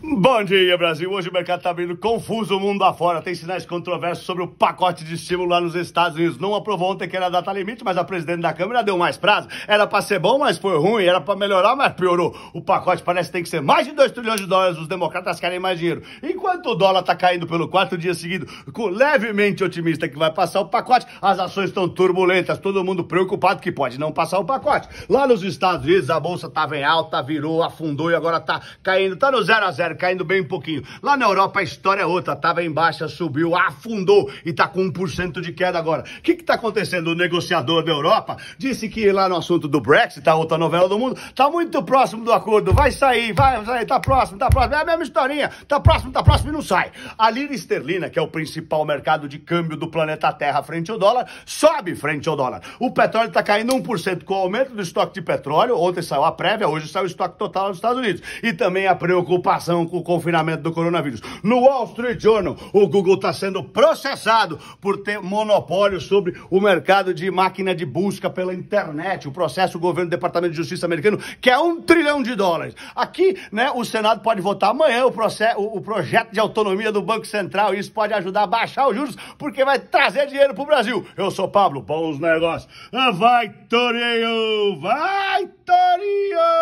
Bom dia, Brasil. Hoje o mercado está abrindo confuso o mundo afora. Tem sinais controversos sobre o pacote de estímulo lá nos Estados Unidos. Não aprovou ontem que era a data limite, mas a presidente da Câmara deu mais prazo. Era para ser bom, mas foi ruim. Era para melhorar, mas piorou. O pacote parece que tem que ser mais de 2 trilhões de dólares. Os democratas querem mais dinheiro. Enquanto o dólar está caindo pelo quarto dia seguido, com levemente otimista que vai passar o pacote, as ações estão turbulentas. Todo mundo preocupado que pode não passar o pacote. Lá nos Estados Unidos, a bolsa estava em alta, virou, afundou e agora está caindo. Está no zero a 0, caindo bem um pouquinho. Lá na Europa a história é outra, tava em baixa, subiu, afundou e tá com 1% de queda agora. O que que tá acontecendo? O negociador da Europa disse que lá no assunto do Brexit, a outra novela do mundo, tá muito próximo do acordo, vai sair, vai sair, tá próximo, tá próximo, é a mesma historinha, tá próximo, tá próximo e não sai. A lira esterlina, que é o principal mercado de câmbio do planeta Terra frente ao dólar, sobe frente ao dólar. O petróleo tá caindo 1% com o aumento do estoque de petróleo, ontem saiu a prévia, hoje saiu o estoque total nos Estados Unidos. E também a preocupação preocupação com o confinamento do coronavírus. No Wall Street Journal, o Google está sendo processado por ter monopólio sobre o mercado de máquina de busca pela internet. O processo o governo do Departamento de Justiça americano que é um trilhão de dólares. Aqui, né, o Senado pode votar amanhã o, processo, o, projeto de autonomia do Banco Central. Isso pode ajudar a baixar os juros porque vai trazer dinheiro para o Brasil. Eu sou Pablo, bons negócios. Ah, vai, Torinho! Vai, Torinho!